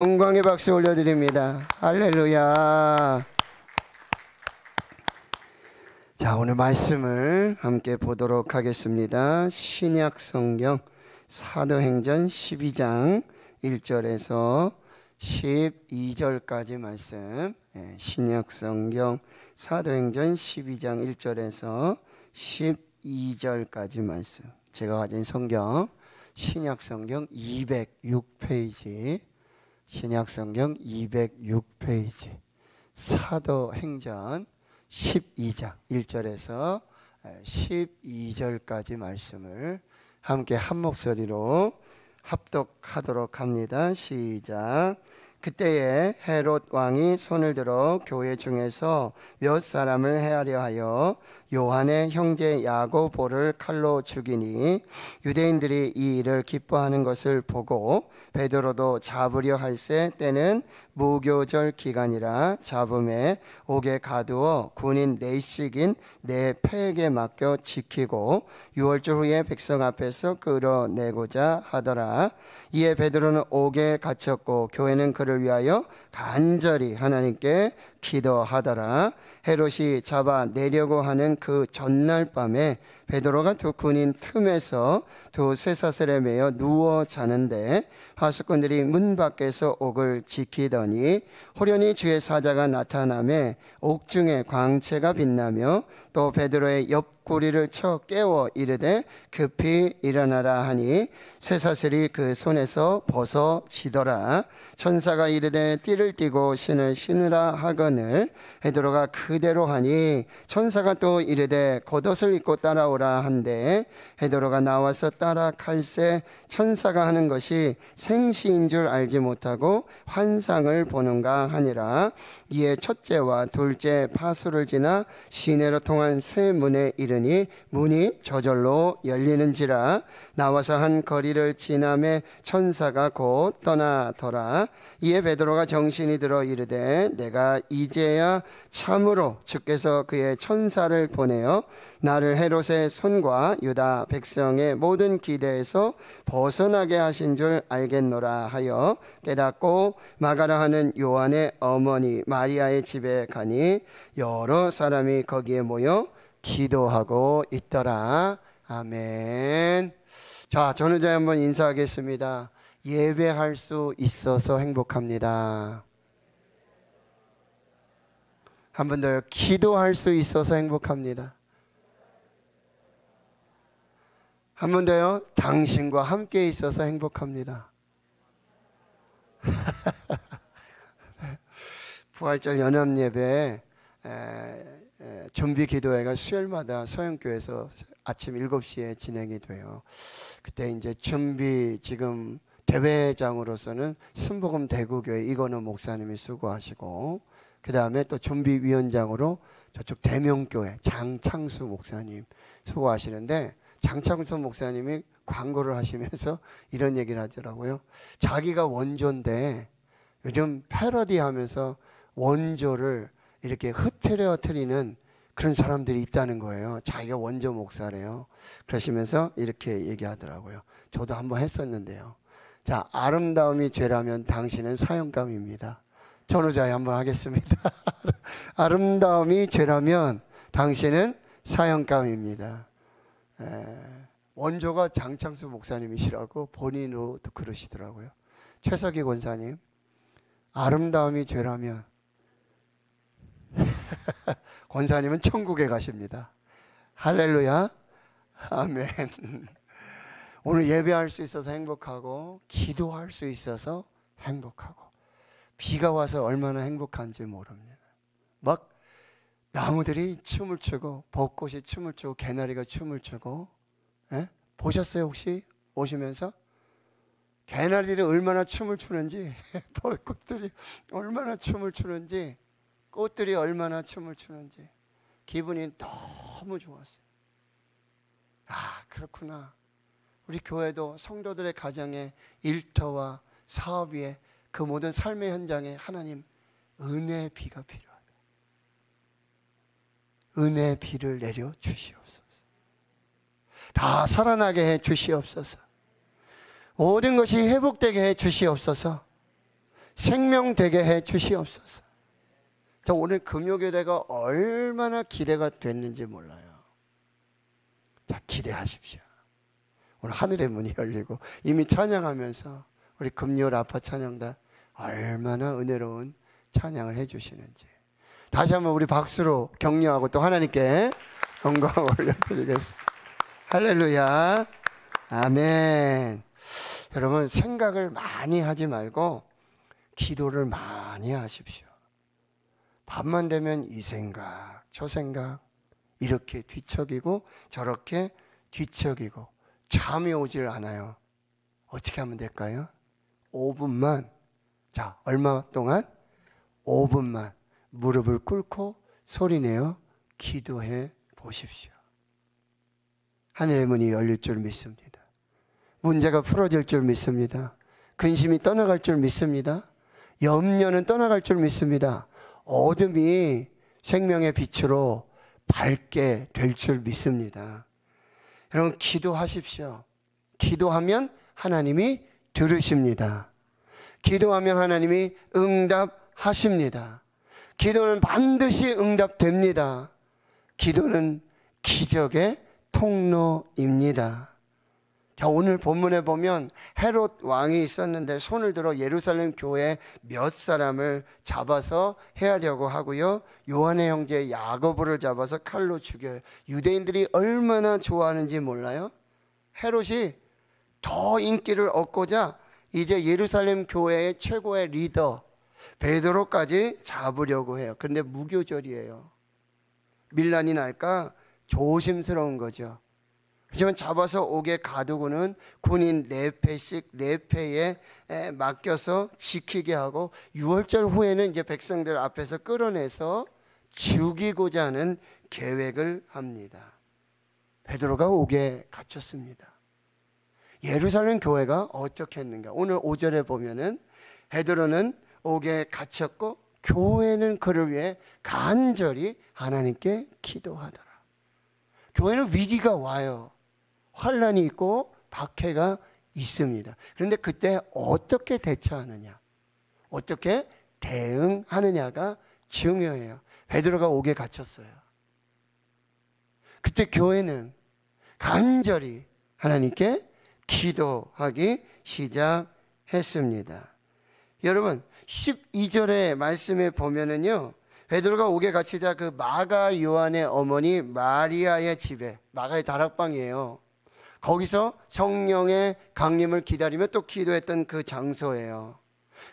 영광의 박수 올려드립니다. 할렐루야. 자, 오늘 말씀을 함께 보도록 하겠습니다. 신약 성경 사도행전 12장 1절에서 12절까지 말씀. 예, 신약 성경 사도행전 12장 1절에서 12절까지 말씀. 제가 가진 성경 신약 성경 206페이지 신약 성경 206페이지 사도 행전 12장 1절에서 12절까지 말씀을 함께 한 목소리로 합독하도록 합니다. 시작. 그때에 헤롯 왕이 손을 들어 교회 중에서 몇 사람을 해하려 하여 요한의 형제 야고보를 칼로 죽이니 유대인들이 이 일을 기뻐하는 것을 보고 베드로도 잡으려 할세 때는 무교절 기간이라 잡음에 옥에 가두어 군인 네식인네 패에게 맡겨 지키고 유월절 후에 백성 앞에서 끌어내고자 하더라 이에 베드로는 옥에 갇혔고 교회는 그를 위하여 간절히 하나님께 기도하더라. 헤롯이 잡아내려고 하는 그 전날 밤에 베드로가 두 군인 틈에서 두 쇠사슬에 매여 누워 자는데 하수꾼들이문 밖에서 옥을 지키더니 홀연히 주의 사자가 나타나에 옥중에 광채가 빛나며 또 베드로의 옆구리를 쳐 깨워 이르되 급히 일어나라 하니 쇠사슬이 그 손에서 벗어지더라 천사가 이르되 띠를 띠고 신을 신으라 하거늘 베드로가 그대로 하니 천사가 또 이르되 겉옷을 입고 따라오 보라 한데 헤드로가 나와서 따라 칼세 천사가 하는 것이 생시인 줄 알지 못하고 환상을 보는가 하니라 이에 첫째와 둘째 파수를 지나 시내로 통한 세 문에 이르니 문이 저절로 열리는지라 나와서 한 거리를 지나에 천사가 곧 떠나더라 이에 베드로가 정신이 들어 이르되 내가 이제야 참으로 주께서 그의 천사를 보내어 나를 헤롯의 손과 유다 백성의 모든 기대에서 벗어나게 하신 줄 알겠노라 하여 깨닫고 마가라 하는 요한의 어머니 마리아의 집에 가니 여러 사람이 거기에 모여 기도하고 있더라. 아멘. 자, 전우자 한번 인사하겠습니다. 예배할 수 있어서 행복합니다. 한 번 더요. 기도할 수 있어서 행복합니다. 한번 더요. 당신과 함께 있어서 행복합니다. 부활절 연합 예배 준비 기도회가 수요일마다 서영교에서 아침 7시에 진행이 돼요. 그때 이제 준비 지금 대회장으로서는 순복음 대구교회 이건호 목사님이 수고하시고 그 다음에 또 준비 위원장으로 저쪽 대명교회 장창수 목사님 수고하시는데 장창선 목사님이 광고를 하시면서 이런 얘기를 하더라고요. 자기가 원조인데 요즘 패러디 하면서 원조를 이렇게 흐트려트리는 그런 사람들이 있다는 거예요. 자기가 원조 목사래요. 그러시면서 이렇게 얘기하더라고요. 저도 한번 했었는데요. 자, 아름다움이 죄라면 당신은 사형감입니다. 전우자에 한번 하겠습니다. 아름다움이 죄라면 당신은 사형감입니다. 예. 원조가 장창수 목사님이시라고 본인으로도 그러시더라고요. 최석희 권사님, 아름다움이 죄라면 권사님은 천국에 가십니다. 할렐루야, 아멘. 오늘 예배할 수 있어서 행복하고 기도할 수 있어서 행복하고 비가 와서 얼마나 행복한지 모릅니다. 막 나무들이 춤을 추고 벚꽃이 춤을 추고 개나리가 춤을 추고 에? 예? 보셨어요 혹시 오시면서 개나리들이 얼마나 춤을 추는지 벚꽃들이 얼마나 춤을 추는지 꽃들이 얼마나 춤을 추는지 기분이 너무 좋았어요. 아 그렇구나. 우리 교회도 성도들의 가정에 일터와 사업 위에 그 모든 삶의 현장에 하나님 은혜의 비가 필요. 은혜 비를 내려 주시옵소서. 다 살아나게 해 주시옵소서. 모든 것이 회복되게 해 주시옵소서. 생명되게 해 주시옵소서. 자, 오늘 금요교대가 얼마나 기대가 됐는지 몰라요. 자, 기대하십시오. 오늘 하늘의 문이 열리고 이미 찬양하면서 우리 금요 라파 찬양단 얼마나 은혜로운 찬양을 해 주시는지. 다시 한번 우리 박수로 격려하고 또 하나님께 영광 올려드리겠습니다. 할렐루야. 아멘. 여러분, 생각을 많이 하지 말고 기도를 많이 하십시오. 밤만 되면 이 생각, 저 생각, 이렇게 뒤척이고 저렇게 뒤척이고 잠이 오질 않아요. 어떻게 하면 될까요? 5분만. 자, 얼마 동안? 5분만. 무릎을 꿇고 소리내어 기도해 보십시오. 하늘의 문이 열릴 줄 믿습니다. 문제가 풀어질 줄 믿습니다. 근심이 떠나갈 줄 믿습니다. 염려는 떠나갈 줄 믿습니다. 어둠이 생명의 빛으로 밝게 될 줄 믿습니다. 여러분, 기도하십시오. 기도하면 하나님이 들으십니다. 기도하면 하나님이 응답하십니다. 기도는 반드시 응답됩니다. 기도는 기적의 통로입니다. 자, 오늘 본문에 보면 헤롯 왕이 있었는데 손을 들어 예루살렘 교회 몇 사람을 잡아서 해하려고 하고요. 요한의 형제 야고보를 잡아서 칼로 죽여요. 유대인들이 얼마나 좋아하는지 몰라요? 헤롯이 더 인기를 얻고자 이제 예루살렘 교회의 최고의 리더 베드로까지 잡으려고 해요. 근데 무교절이에요. 밀란이 날까 조심스러운 거죠. 하지만 잡아서 옥에 가두고는 군인 4패씩4패에 맡겨서 지키게 하고 6월절 후에는 이제 백성들 앞에서 끌어내서 죽이고자 하는 계획을 합니다. 베드로가 옥에 갇혔습니다. 예루살렘 교회가 어떻게 했는가? 오늘 5절에 보면은 베드로는 옥에 갇혔고 교회는 그를 위해 간절히 하나님께 기도하더라. 교회는 위기가 와요. 환란이 있고 박해가 있습니다. 그런데 그때 어떻게 대처하느냐, 어떻게 대응하느냐가 중요해요. 베드로가 옥에 갇혔어요. 그때 교회는 간절히 하나님께 기도하기 시작했습니다. 여러분 12절의 말씀에 보면은요. 베드로가 옥에 갇히자 그 마가 요한의 어머니 마리아의 집에 마가의 다락방이에요. 거기서 성령의 강림을 기다리며 또 기도했던 그 장소예요.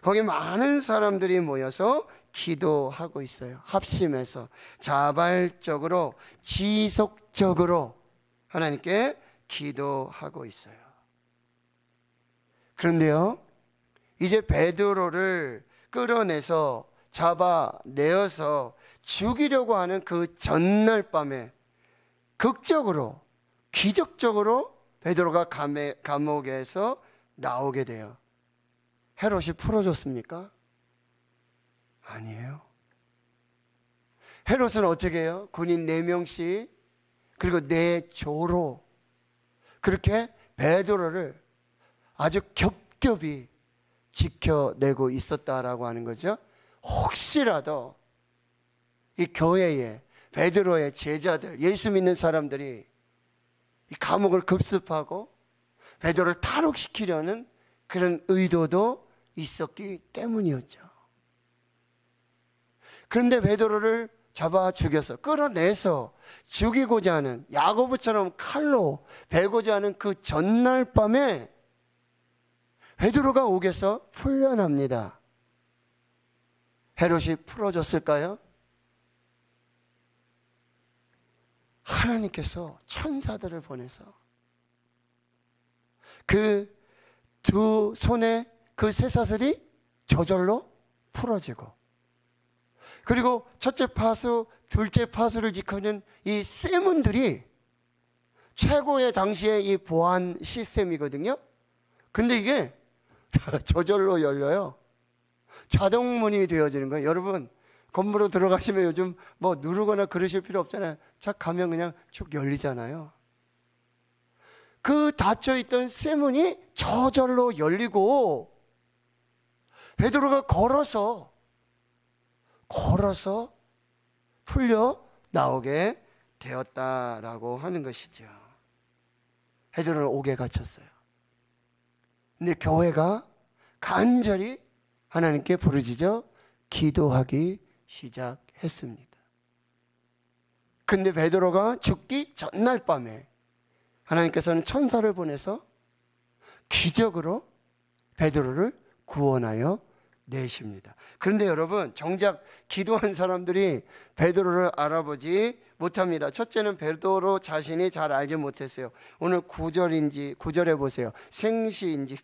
거기 많은 사람들이 모여서 기도하고 있어요. 합심해서 자발적으로 지속적으로 하나님께 기도하고 있어요. 그런데요. 이제 베드로를 끌어내서 잡아내어서 죽이려고 하는 그 전날 밤에 극적으로 기적적으로 베드로가 감옥에서 나오게 돼요. 헤롯이 풀어줬습니까? 아니에요. 헤롯은 어떻게 해요? 군인 4명씩 그리고 4조로 그렇게 베드로를 아주 겹겹이 지켜내고 있었다라고 하는 거죠. 혹시라도 이 교회에 베드로의 제자들, 예수 믿는 사람들이 감옥을 급습하고 베드로를 탈옥시키려는 그런 의도도 있었기 때문이었죠. 그런데 베드로를 잡아 죽여서 끌어내서 죽이고자 하는 야고보처럼 칼로 베고자 하는 그 전날 밤에 헤드로가 옥에서 풀려납니다. 헤롯이 풀어졌을까요? 하나님께서 천사들을 보내서 그 두 손에 그새 사슬이 저절로 풀어지고 그리고 첫째 파수, 둘째 파수를 지키는 이 세문들이 최고의 당시의 이 보안 시스템이거든요. 근데 이게 저절로 열려요. 자동문이 되어지는 거예요. 여러분, 건물로 들어가시면 요즘 뭐 누르거나 그러실 필요 없잖아요. 착 가면 그냥 쭉 열리잖아요. 그 닫혀있던 쇠문이 저절로 열리고, 베드로가 걸어서, 걸어서 풀려 나오게 되었다라고 하는 것이죠. 베드로는 옥에 갇혔어요. 근데 교회가 간절히 하나님께 부르짖어 기도하기 시작했습니다. 근데 베드로가 죽기 전날 밤에 하나님께서는 천사를 보내서 기적으로 베드로를 구원하여 내십니다. 그런데 여러분 정작 기도한 사람들이 베드로를 알아보지 못합니다. 첫째는 베드로 자신이 잘 알지 못했어요. 오늘 구절인지 구절해 보세요. 생시인지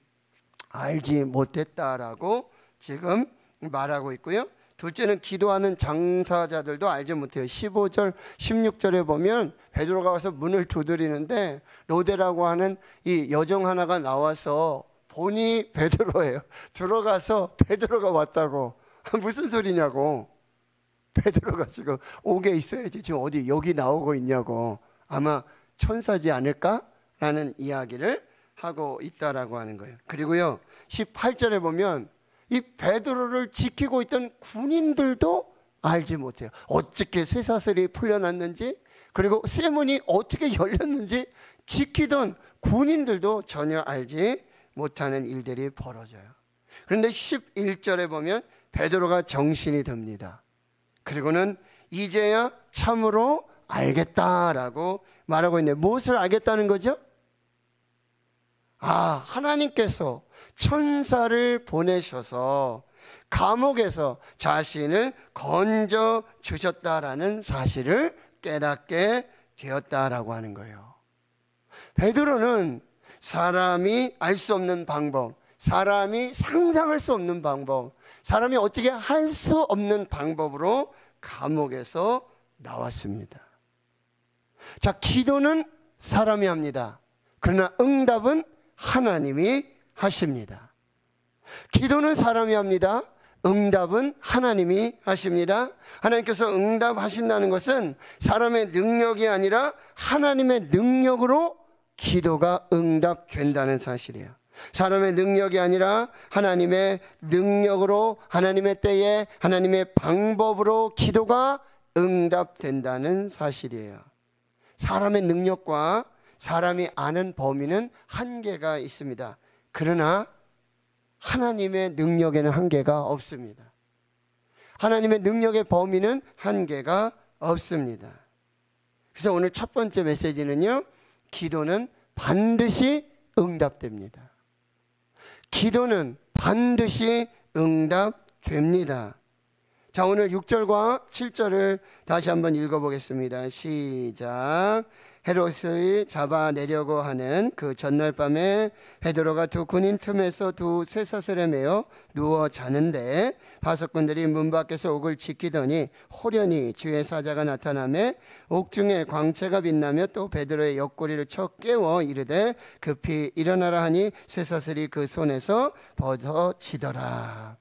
알지 못했다라고 지금 말하고 있고요. 둘째는 기도하는 장사자들도 알지 못해요. 15절, 16절에 보면 베드로가 와서 문을 두드리는데 로데라고 하는 이 여정 하나가 나와서 보니 베드로예요. 들어가서 베드로가 왔다고 무슨 소리냐고 베드로가 지금 옥에 있어야지 지금 어디 여기 나오고 있냐고 아마 천사지 않을까라는 이야기를 하고 있다라고 하는 거예요. 그리고요. 18절에 보면 이 베드로를 지키고 있던 군인들도 알지 못해요. 어떻게 쇠사슬이 풀려났는지 그리고 세문이 어떻게 열렸는지 지키던 군인들도 전혀 알지 못하는 일들이 벌어져요. 그런데 11절에 보면 베드로가 정신이 듭니다. 그리고는 이제야 참으로 알겠다라고 말하고 있네 무엇을 알겠다는 거죠? 아, 하나님께서 천사를 보내셔서 감옥에서 자신을 건져 주셨다라는 사실을 깨닫게 되었다라고 하는 거예요. 베드로는 사람이 알 수 없는 방법, 사람이 상상할 수 없는 방법, 사람이 어떻게 할 수 없는 방법으로 감옥에서 나왔습니다. 자, 기도는 사람이 합니다. 그러나 응답은 하나님이 하십니다. 기도는 사람이 합니다. 응답은 하나님이 하십니다. 하나님께서 응답하신다는 것은 사람의 능력이 아니라 하나님의 능력으로 기도가 응답된다는 사실이에요. 사람의 능력이 아니라 하나님의 능력으로 하나님의 때에 하나님의 방법으로 기도가 응답된다는 사실이에요. 사람의 능력과 사람이 아는 범위는 한계가 있습니다. 그러나 하나님의 능력에는 한계가 없습니다. 하나님의 능력의 범위는 한계가 없습니다. 그래서 오늘 첫 번째 메시지는요, 기도는 반드시 응답됩니다. 기도는 반드시 응답됩니다. 자, 오늘 6절과 7절을 다시 한번 읽어보겠습니다. 시작. 헤롯을 잡아내려고 하는 그 전날 밤에 베드로가 두 군인 틈에서 두 쇠사슬에 매어 누워 자는데 파석꾼들이 문 밖에서 옥을 지키더니 호련히 주의 사자가 나타나매 옥중에 광채가 빛나며 또 베드로의 옆구리를 쳐 깨워 이르되 급히 일어나라 하니 쇠사슬이 그 손에서 벗어지더라.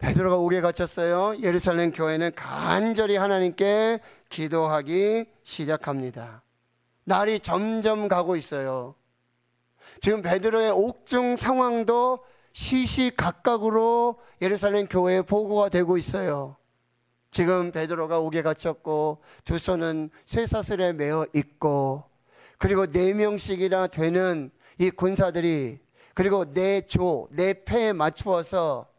베드로가 옥에 갇혔어요. 예루살렘 교회는 간절히 하나님께 기도하기 시작합니다. 날이 점점 가고 있어요. 지금 베드로의 옥중 상황도 시시각각으로 예루살렘 교회에 보고가 되고 있어요. 지금 베드로가 옥에 갇혔고 두 손은 쇠사슬에 매어 있고 그리고 네 명씩이나 되는 이 군사들이 그리고 내 네 조, 내 네 패에 맞추어서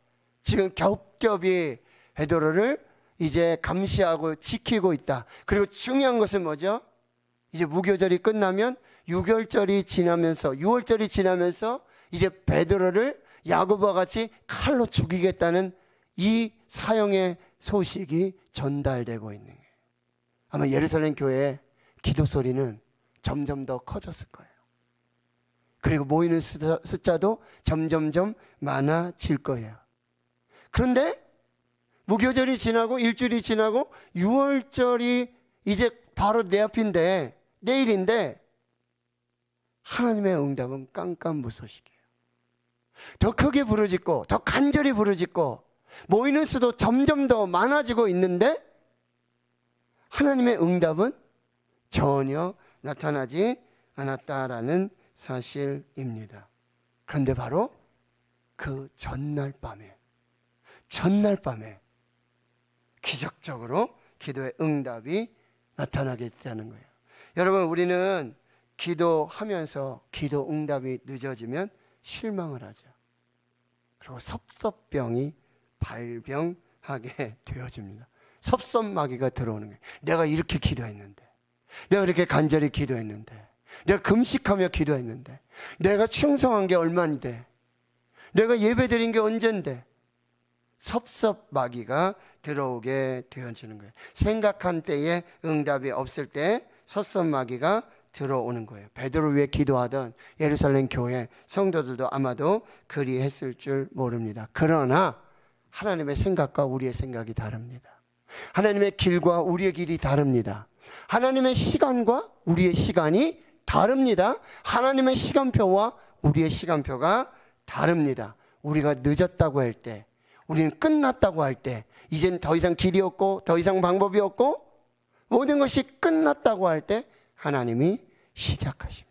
지금 겹겹이 베드로를 이제 감시하고 지키고 있다. 그리고 중요한 것은 뭐죠? 이제 무교절이 끝나면 6월절이 지나면서 6월절이 지나면서 이제 베드로를 야고보와 같이 칼로 죽이겠다는 이 사형의 소식이 전달되고 있는 거예요. 아마 예루살렘 교회의 기도 소리는 점점 더 커졌을 거예요. 그리고 모이는 숫자도 점점점 많아질 거예요. 그런데 무교절이 지나고 일주일이 지나고 6월절이 이제 바로 내 앞인데 내일인데 하나님의 응답은 깜깜무소식이에요. 더 크게 부르짖고 더 간절히 부르짖고 모이는 수도 점점 더 많아지고 있는데 하나님의 응답은 전혀 나타나지 않았다라는 사실입니다. 그런데 바로 그 전날 밤에 전날 밤에 기적적으로 기도의 응답이 나타나게 됐다는 거예요. 여러분, 우리는 기도하면서 기도 응답이 늦어지면 실망을 하죠. 그리고 섭섭병이 발병하게 되어집니다. 섭섭마귀가 들어오는 거예요. 내가 이렇게 기도했는데, 내가 이렇게 간절히 기도했는데, 내가 금식하며 기도했는데, 내가 충성한 게 얼마인데, 내가 예배 드린 게 언젠데, 섭섭마귀가 들어오게 되어지는 거예요. 생각한 때에 응답이 없을 때 섭섭마귀가 들어오는 거예요. 베드로 위해 기도하던 예루살렘 교회 성도들도 아마도 그리했을 줄 모릅니다. 그러나 하나님의 생각과 우리의 생각이 다릅니다. 하나님의 길과 우리의 길이 다릅니다. 하나님의 시간과 우리의 시간이 다릅니다. 하나님의 시간표와 우리의 시간표가 다릅니다. 우리가 늦었다고 할 때, 우리는 끝났다고 할 때, 이제는 더 이상 길이 없고, 더 이상 방법이 없고, 모든 것이 끝났다고 할 때, 하나님이 시작하십니다.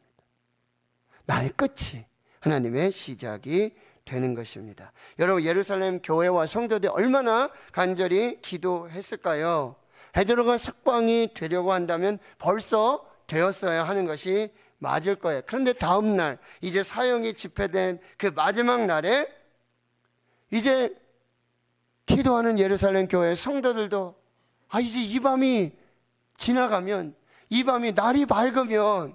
나의 끝이 하나님의 시작이 되는 것입니다. 여러분, 예루살렘 교회와 성도들이 얼마나 간절히 기도했을까요? 베드로가 석방이 되려고 한다면 벌써 되었어야 하는 것이 맞을 거예요. 그런데 다음 날 이제 사형이 집회된 그 마지막 날에 이제 기도하는 예루살렘 교회 성도들도 아 이제 이 밤이 지나가면 이 밤이 날이 밝으면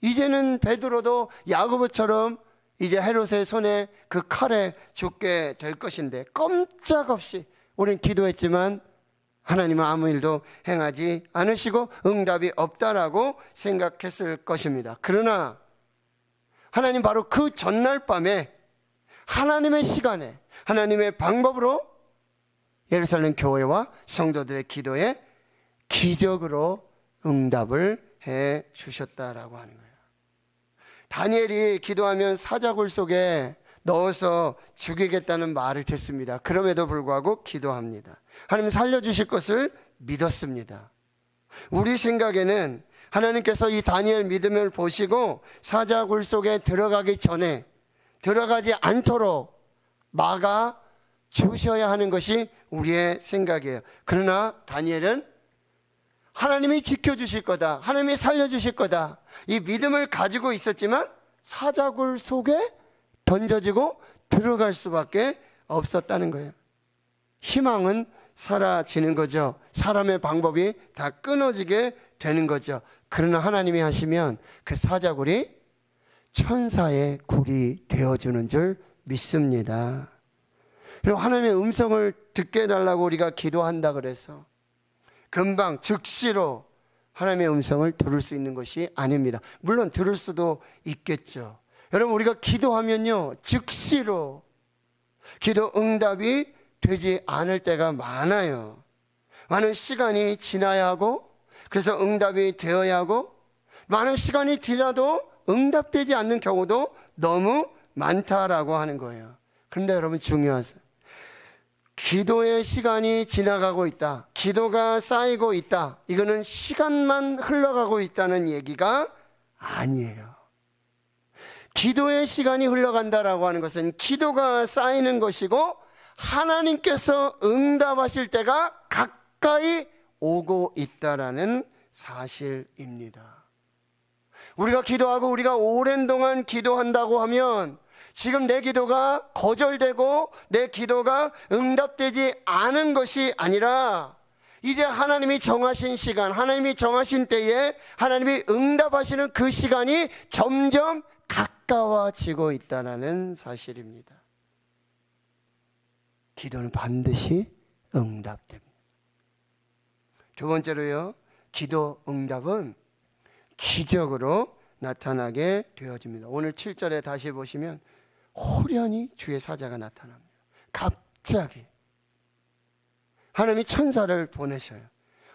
이제는 베드로도 야고보처럼 이제 헤롯의 손에 그 칼에 죽게 될 것인데 꼼짝없이 우린 기도했지만 하나님은 아무 일도 행하지 않으시고 응답이 없다라고 생각했을 것입니다. 그러나 하나님 바로 그 전날 밤에 하나님의 시간에 하나님의 방법으로 예루살렘 교회와 성도들의 기도에 기적으로 응답을 해 주셨다라고 하는 거예요. 다니엘이 기도하면 사자굴 속에 넣어서 죽이겠다는 말을 듣습니다. 그럼에도 불구하고 기도합니다. 하나님 살려주실 것을 믿었습니다. 우리 생각에는 하나님께서 이 다니엘 믿음을 보시고 사자굴 속에 들어가기 전에 들어가지 않도록 막아 주셔야 하는 것이 우리의 생각이에요. 그러나 다니엘은 하나님이 지켜주실 거다. 하나님이 살려주실 거다. 이 믿음을 가지고 있었지만 사자굴 속에 던져지고 들어갈 수밖에 없었다는 거예요. 희망은 사라지는 거죠. 사람의 방법이 다 끊어지게 되는 거죠. 그러나 하나님이 하시면 그 사자굴이 천사의 굴이 되어주는 줄 믿습니다. 그리고 하나님의 음성을 듣게 해달라고 우리가 기도한다 그래서 금방 즉시로 하나님의 음성을 들을 수 있는 것이 아닙니다. 물론 들을 수도 있겠죠. 여러분 우리가 기도하면요 즉시로 기도 응답이 되지 않을 때가 많아요. 많은 시간이 지나야 하고 그래서 응답이 되어야 하고 많은 시간이 지나도 응답되지 않는 경우도 너무 많다라고 하는 거예요. 그런데 여러분 중요하세요. 기도의 시간이 지나가고 있다. 기도가 쌓이고 있다. 이거는 시간만 흘러가고 있다는 얘기가 아니에요. 기도의 시간이 흘러간다라고 하는 것은 기도가 쌓이는 것이고 하나님께서 응답하실 때가 가까이 오고 있다라는 사실입니다. 우리가 기도하고 우리가 오랜 동안 기도한다고 하면 지금 내 기도가 거절되고 내 기도가 응답되지 않은 것이 아니라 이제 하나님이 정하신 시간, 하나님이 정하신 때에 하나님이 응답하시는 그 시간이 점점 가까워지고 있다는 사실입니다. 기도는 반드시 응답됩니다. 두 번째로요, 기도 응답은 기적으로 나타나게 되어집니다. 오늘 7절에 다시 보시면 호련히 주의 사자가 나타납니다. 갑자기 하나님이 천사를 보내셔요.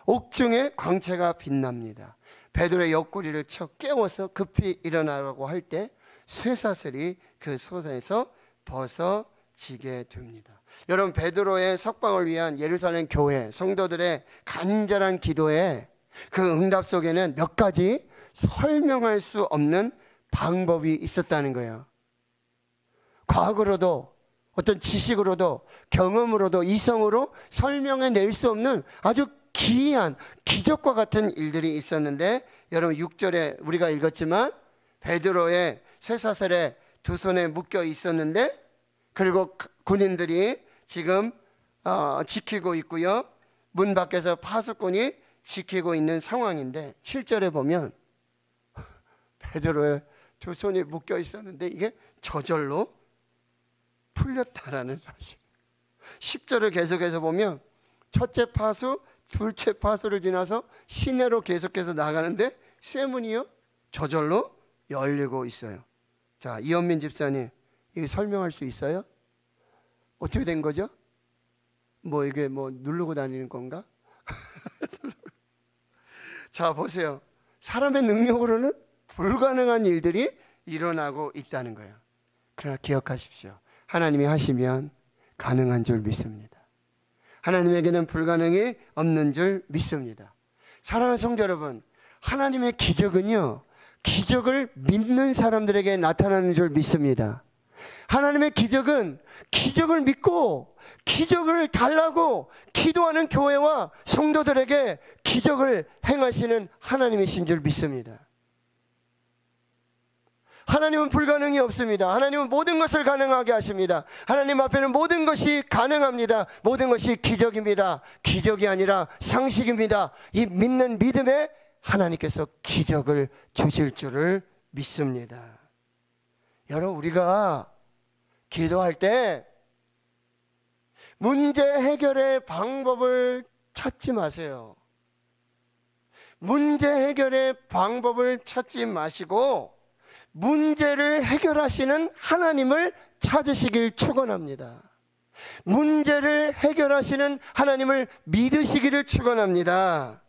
옥중에 광채가 빛납니다. 베드로의 옆구리를 쳐 깨워서 급히 일어나라고 할 때 쇠사슬이 그 소선에서 벗어지게 됩니다. 여러분 베드로의 석방을 위한 예루살렘 교회 성도들의 간절한 기도에 그 응답 속에는 몇 가지 설명할 수 없는 방법이 있었다는 거예요. 과학으로도 어떤 지식으로도 경험으로도 이성으로 설명해 낼 수 없는 아주 기이한 기적과 같은 일들이 있었는데 여러분 6절에 우리가 읽었지만 베드로의 쇠사슬에 두 손에 묶여 있었는데 그리고 그 군인들이 지금 어, 지키고 있고요. 문 밖에서 파수꾼이 지키고 있는 상황인데 7절에 보면 베드로의 두 손이 묶여 있었는데 이게 저절로 풀렸다라는 사실. 10절을 계속해서 보면 첫째 파수, 둘째 파수를 지나서 시내로 계속해서 나가는데 세문이요 저절로 열리고 있어요. 자, 이현민 집사님, 이거 설명할 수 있어요? 어떻게 된 거죠? 뭐 이게 뭐 누르고 다니는 건가? 자, 보세요. 사람의 능력으로는 불가능한 일들이 일어나고 있다는 거예요. 그러나 기억하십시오. 하나님이 하시면 가능한 줄 믿습니다. 하나님에게는 불가능이 없는 줄 믿습니다. 사랑하는 성도 여러분, 하나님의 기적은요, 기적을 믿는 사람들에게 나타나는 줄 믿습니다. 하나님의 기적은 기적을 믿고 기적을 달라고 기도하는 교회와 성도들에게 기적을 행하시는 하나님이신 줄 믿습니다. 하나님은 불가능이 없습니다. 하나님은 모든 것을 가능하게 하십니다. 하나님 앞에는 모든 것이 가능합니다. 모든 것이 기적입니다. 기적이 아니라 상식입니다. 이 믿는 믿음에 하나님께서 기적을 주실 줄을 믿습니다. 여러분, 우리가 기도할 때 문제 해결의 방법을 찾지 마세요. 문제 해결의 방법을 찾지 마시고 문제를 해결하시는 하나님을 찾으시길 축원합니다. 문제를 해결하시는 하나님을 믿으시기를 축원합니다.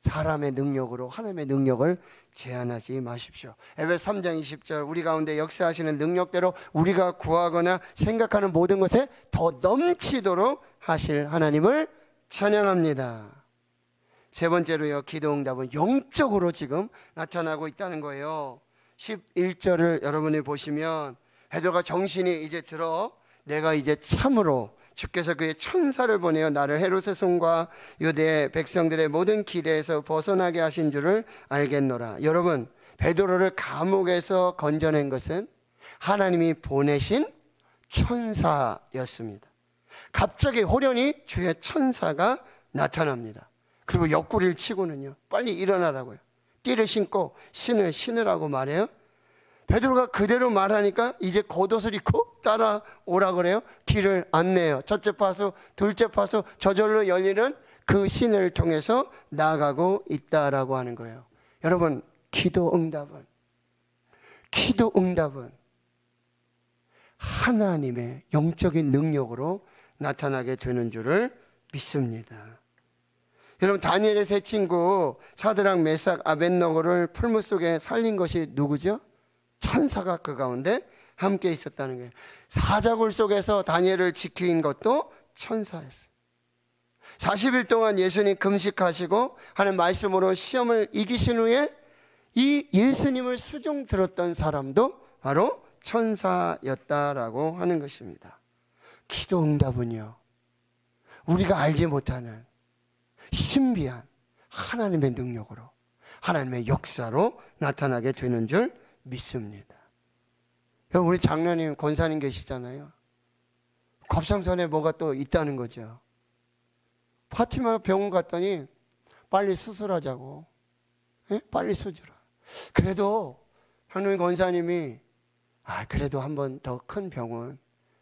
사람의 능력으로 하나님의 능력을 제한하지 마십시오. 에베 3장 20절 우리 가운데 역사하시는 능력대로 우리가 구하거나 생각하는 모든 것에 더 넘치도록 하실 하나님을 찬양합니다. 세 번째로요. 기도 응답은 영적으로 지금 나타나고 있다는 거예요. 11절을 여러분이 보시면 베드로가 정신이 이제 들어 내가 이제 참으로 주께서 그의 천사를 보내어 나를 헤롯의 손과 유대 백성들의 모든 기대에서 벗어나게 하신 줄을 알겠노라. 여러분, 베드로를 감옥에서 건져낸 것은 하나님이 보내신 천사였습니다. 갑자기 호련히 주의 천사가 나타납니다. 그리고 옆구리를 치고는요. 빨리 일어나라고요. 띠를 신고 신을 신으라고 말해요. 베드로가 그대로 말하니까 이제 겉옷을 입고 따라오라 그래요. 길을 안내요 첫째 파수, 둘째 파수, 저절로 열리는 그 신을 통해서 나가고 있다라고 하는 거예요. 여러분, 기도 응답은 기도 응답은 하나님의 영적인 능력으로 나타나게 되는 줄을 믿습니다. 여러분 다니엘의 세 친구 사드랑 메삭 아벤노고를 풀무 속에 살린 것이 누구죠? 천사가 그 가운데 함께 있었다는 거예요. 사자굴 속에서 다니엘을 지킨 것도 천사였어요. 40일 동안 예수님 금식하시고 하는 말씀으로 시험을 이기신 후에 이 예수님을 수종 들었던 사람도 바로 천사였다라고 하는 것입니다. 기도 응답은요. 우리가 알지 못하는 신비한 하나님의 능력으로 하나님의 역사로 나타나게 되는 줄 믿습니다. 여러분 우리 장로님 권사님 계시잖아요. 갑상선에 뭐가 또 있다는 거죠. 파티마 병원 갔더니 빨리 수술하자고. 예? 빨리 수술하. 그래도 장로님 권사님이 아 그래도 한번 더 큰 병원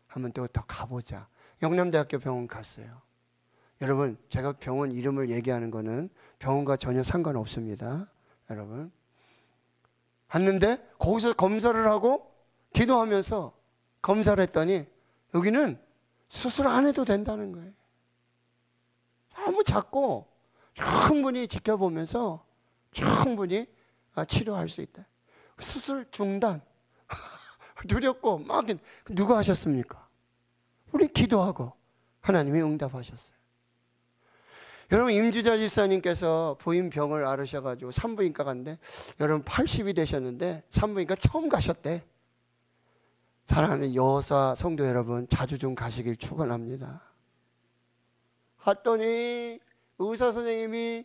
한번 또더 가보자. 영남대학교 병원 갔어요. 여러분, 제가 병원 이름을 얘기하는 거는 병원과 전혀 상관없습니다. 여러분. 갔는데 거기서 검사를 하고 기도하면서 검사를 했더니 여기는 수술 안 해도 된다는 거예요. 너무 작고 충분히 지켜보면서 충분히 아, 치료할 수 있다. 수술 중단. 두렵고 막 누가 하셨습니까? 우리 기도하고 하나님이 응답하셨어요. 여러분 임주자 집사님께서 부인 병을 앓으셔가지고 산부인과 갔는데 여러분 80이 되셨는데 산부인과 처음 가셨대. 사랑하는 여사 성도 여러분 자주 좀 가시길 축원합니다. 갔더니 의사 선생님이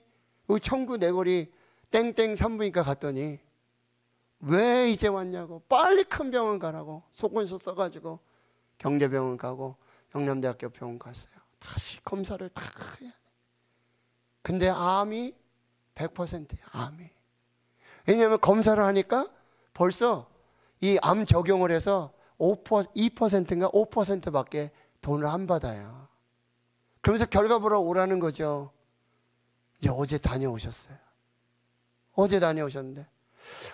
청구 내골이 땡땡 산부인과 갔더니 왜 이제 왔냐고 빨리 큰 병원 가라고 속건수 써가지고 경제병원 가고 영남대학교 병원 갔어요. 다시 검사를 다 해야 근데 암이 100%예요. 암이. 왜냐하면 검사를 하니까 벌써 이 암 적용을 해서 5%, 2%인가 5%밖에 돈을 안 받아요. 그러면서 결과 보러 오라는 거죠. 이제 어제 다녀오셨어요. 어제 다녀오셨는데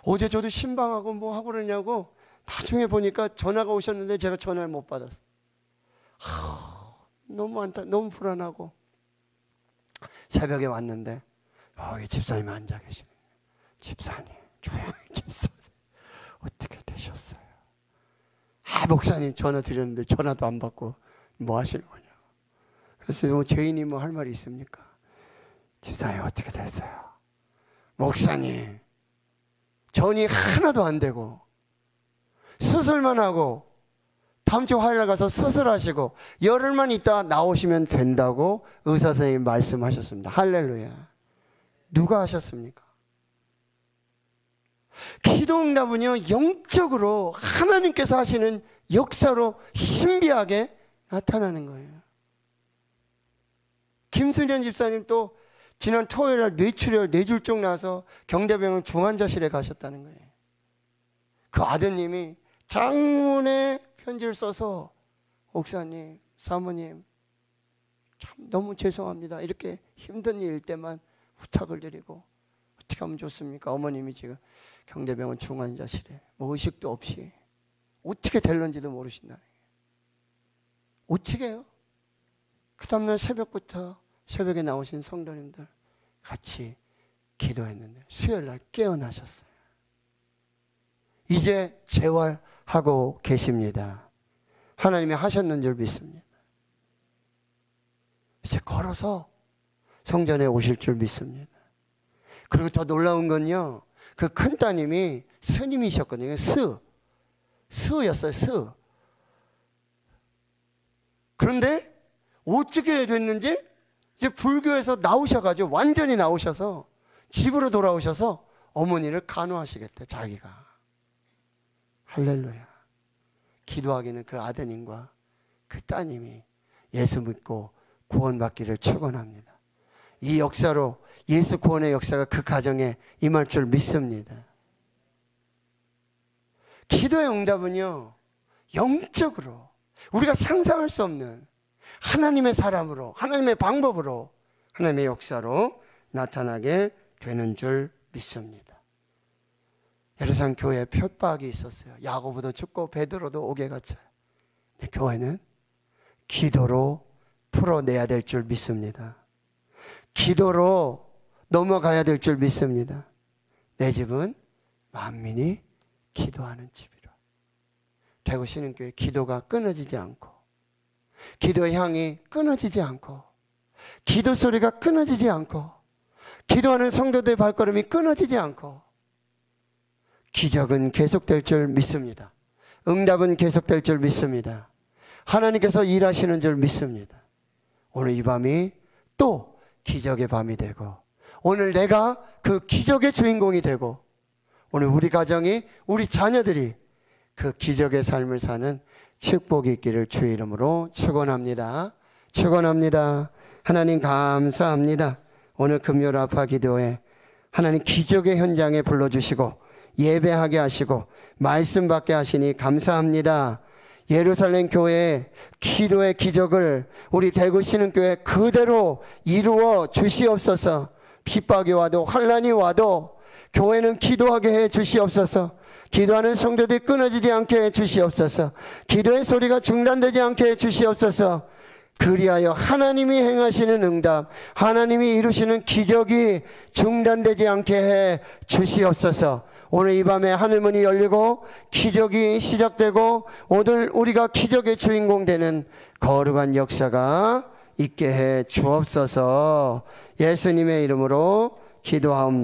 어제 저도 신방하고 뭐 하고 그러냐고 나중에 보니까 전화가 오셨는데 제가 전화를 못 받았어요. 하, 너무 안타, 너무 불안하고 새벽에 왔는데 아, 여기 집사님이 앉아 계시네. 집사님, 조용히 집사님. 어떻게 되셨어요? 아, 목사님 전화 드렸는데 전화도 안 받고 뭐 하시는 거냐. 그래서 뭐 죄인이 뭐 할 말이 있습니까? 집사님 어떻게 됐어요? 목사님, 전이 하나도 안 되고 수술만 하고 다음 주 화요일 날 가서 수술하시고 열흘만 있다 나오시면 된다고 의사 선생님 말씀하셨습니다. 할렐루야. 누가 하셨습니까? 기도 응답은요, 영적으로 하나님께서 하시는 역사로 신비하게 나타나는 거예요. 김수련 집사님 또 지난 토요일 날 뇌출혈, 뇌졸중 나서 경대병원 중환자실에 가셨다는 거예요. 그 아드님이 장문의 편지를 써서 목사님, 사모님 참 너무 죄송합니다. 이렇게 힘든 일 때만 부탁을 드리고 어떻게 하면 좋습니까? 어머님이 지금 경대병원 중환자실에 뭐 의식도 없이 어떻게 될런지도 모르신다 어떻게 해요? 그 다음날 새벽부터 새벽에 나오신 성도님들 같이 기도했는데 수요일 날 깨어나셨어요. 이제 재활하고 계십니다. 하나님이 하셨는 줄 믿습니다. 이제 걸어서 성전에 오실 줄 믿습니다. 그리고 더 놀라운 건요. 그 큰 따님이 스님이셨거든요. 스. 스였어요. 스. 그런데 어떻게 됐는지 이제 불교에서 나오셔가지고 완전히 나오셔서 집으로 돌아오셔서 어머니를 간호하시겠대 자기가. 할렐루야. 기도하기는 그 아드님과 그 따님이 예수 믿고 구원받기를 축원합니다. 이 역사로 예수 구원의 역사가 그 가정에 임할 줄 믿습니다. 기도의 응답은요. 영적으로 우리가 상상할 수 없는 하나님의 사람으로 하나님의 방법으로 하나님의 역사로 나타나게 되는 줄 믿습니다. 예루살렘 교회에 표박이 있었어요. 야고보도 죽고 베드로도 오게 갔어요 교회는 기도로 풀어내야 될 줄 믿습니다. 기도로 넘어가야 될 줄 믿습니다. 내 집은 만민이 기도하는 집이라. 대구 신흥교회 기도가 끊어지지 않고 기도의 향이 끊어지지 않고 기도 소리가 끊어지지 않고 기도하는 성도들의 발걸음이 끊어지지 않고 기적은 계속될 줄 믿습니다. 응답은 계속될 줄 믿습니다. 하나님께서 일하시는 줄 믿습니다. 오늘 이 밤이 또 기적의 밤이 되고 오늘 내가 그 기적의 주인공이 되고 오늘 우리 가정이 우리 자녀들이 그 기적의 삶을 사는 축복이 있기를 주 이름으로 축원합니다. 축원합니다. 하나님 감사합니다. 오늘 금요일 아파 기도에 하나님 기적의 현장에 불러주시고 예배하게 하시고 말씀 받게 하시니 감사합니다. 예루살렘 교회의 기도의 기적을 우리 대구 신흥교회 그대로 이루어 주시옵소서. 핍박이 와도 환란이 와도 교회는 기도하게 해 주시옵소서. 기도하는 성도들이 끊어지지 않게 해 주시옵소서. 기도의 소리가 중단되지 않게 해 주시옵소서. 그리하여 하나님이 행하시는 응답, 하나님이 이루시는 기적이 중단되지 않게 해 주시옵소서. 오늘 이 밤에 하늘문이 열리고 기적이 시작되고 오늘 우리가 기적의 주인공 되는 거룩한 역사가 있게 해 주옵소서 예수님의 이름으로 기도하옵니다.